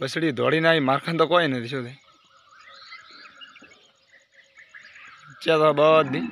બસડી દોડીને આવી મારખાન તો કોઈ નથી સુધી ત્યાં તો બધી